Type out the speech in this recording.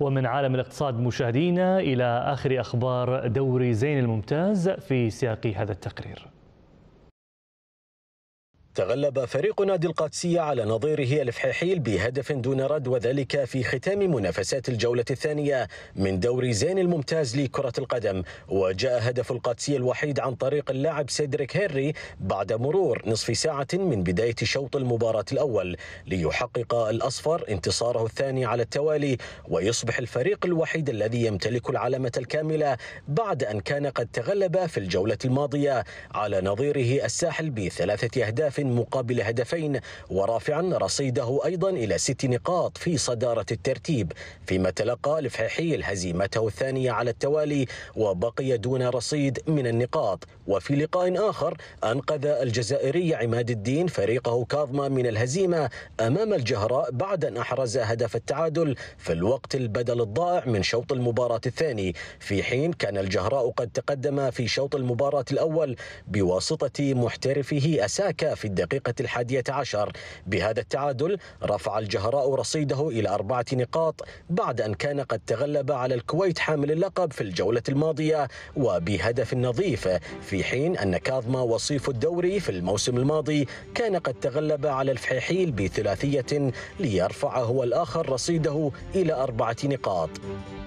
ومن عالم الاقتصاد مشاهدينا إلى آخر أخبار دوري زين الممتاز في سياق هذا التقرير تغلب فريق نادي القادسية على نظيره الفحيحيل بهدف دون رد وذلك في ختام منافسات الجولة الثانية من دوري زين الممتاز لكرة القدم وجاء هدف القادسية الوحيد عن طريق اللاعب سيدريك هنري بعد مرور نصف ساعة من بداية شوط المباراة الأول ليحقق الأصفر انتصاره الثاني على التوالي ويصبح الفريق الوحيد الذي يمتلك العلامة الكاملة بعد أن كان قد تغلب في الجولة الماضية على نظيره الساحل بثلاثة أهداف مقابل هدفين ورافعا رصيده أيضا إلى ست نقاط في صدارة الترتيب فيما تلقى الفحيحي هزيمته الثانية على التوالي وبقي دون رصيد من النقاط وفي لقاء آخر أنقذ الجزائري عماد الدين فريقه كاظما من الهزيمة أمام الجهراء بعد أن أحرز هدف التعادل في الوقت البدل الضائع من شوط المباراة الثاني في حين كان الجهراء قد تقدم في شوط المباراة الأول بواسطة محترفه أساكا في الدقيقة الحادية عشر بهذا التعادل رفع الجهراء رصيده إلى أربعة نقاط بعد أن كان قد تغلب على الكويت حامل اللقب في الجولة الماضية وبهدف نظيف في حين أن كاظما وصيف الدوري في الموسم الماضي كان قد تغلب على الفحيحيل بثلاثية ليرفع هو الآخر رصيده إلى أربعة نقاط